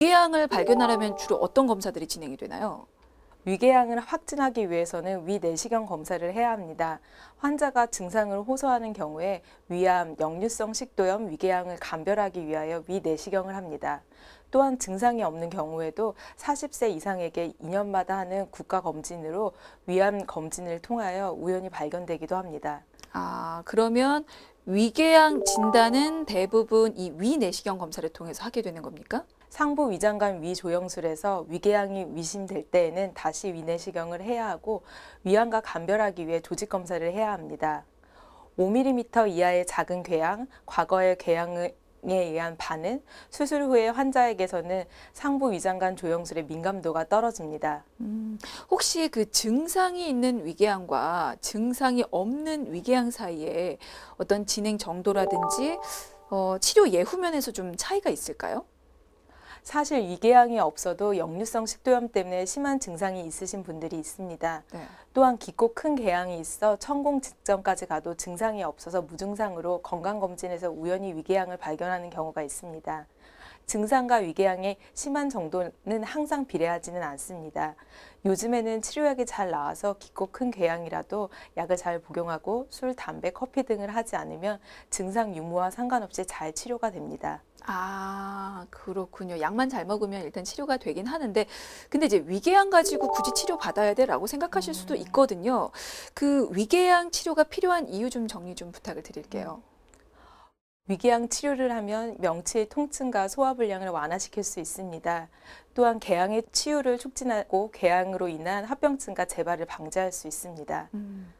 위궤양을 발견하려면 주로 어떤 검사들이 진행이 되나요? 위궤양을 확진하기 위해서는 위내시경 검사를 해야 합니다. 환자가 증상을 호소하는 경우에 위암, 역류성 식도염, 위궤양을 감별하기 위하여 위내시경을 합니다. 또한 증상이 없는 경우에도 40세 이상에게 2년마다 하는 국가검진으로 위암 검진을 통하여 우연히 발견되기도 합니다. 아, 그러면 위궤양 진단은 대부분 이 위내시경 검사를 통해서 하게 되는 겁니까? 상부 위장관 위조영술에서 위궤양이 위심될 때에는 다시 위내시경을 해야 하고 위안과 감별하기 위해 조직 검사를 해야 합니다. 5mm 이하의 작은 궤양, 과거의 궤양의 에 의한 반응, 수술 후에 환자에게서는 상부 위장관 조영술의 민감도가 떨어집니다. 음, 혹시 그 증상이 있는 위궤양과 증상이 없는 위궤양 사이에 어떤 진행 정도라든지 어, 치료 예후면에서 좀 차이가 있을까요? 사실 위궤양이 없어도 역류성 식도염 때문에 심한 증상이 있으신 분들이 있습니다. 네. 또한 깊고 큰 궤양이 있어 천공 직전까지 가도 증상이 없어서 무증상으로 건강검진에서 우연히 위궤양을 발견하는 경우가 있습니다. 증상과 위궤양의 심한 정도는 항상 비례하지는 않습니다. 요즘에는 치료약이 잘 나와서 깊고 큰 궤양이라도 약을 잘 복용하고 술, 담배, 커피 등을 하지 않으면 증상 유무와 상관없이 잘 치료가 됩니다. 아, 그렇군요. 약만 잘 먹으면 일단 치료가 되긴 하는데, 근데 이제 위궤양 가지고 굳이 치료 받아야 돼라고 생각하실 수도 음. 있거든요. 그 위궤양 치료가 필요한 이유 좀 정리 좀 부탁을 드릴게요. 위궤양 치료를 하면 명치의 통증과 소화불량을 완화시킬 수 있습니다. 또한 궤양의 치유를 촉진하고 궤양으로 인한 합병증과 재발을 방지할 수 있습니다. 음.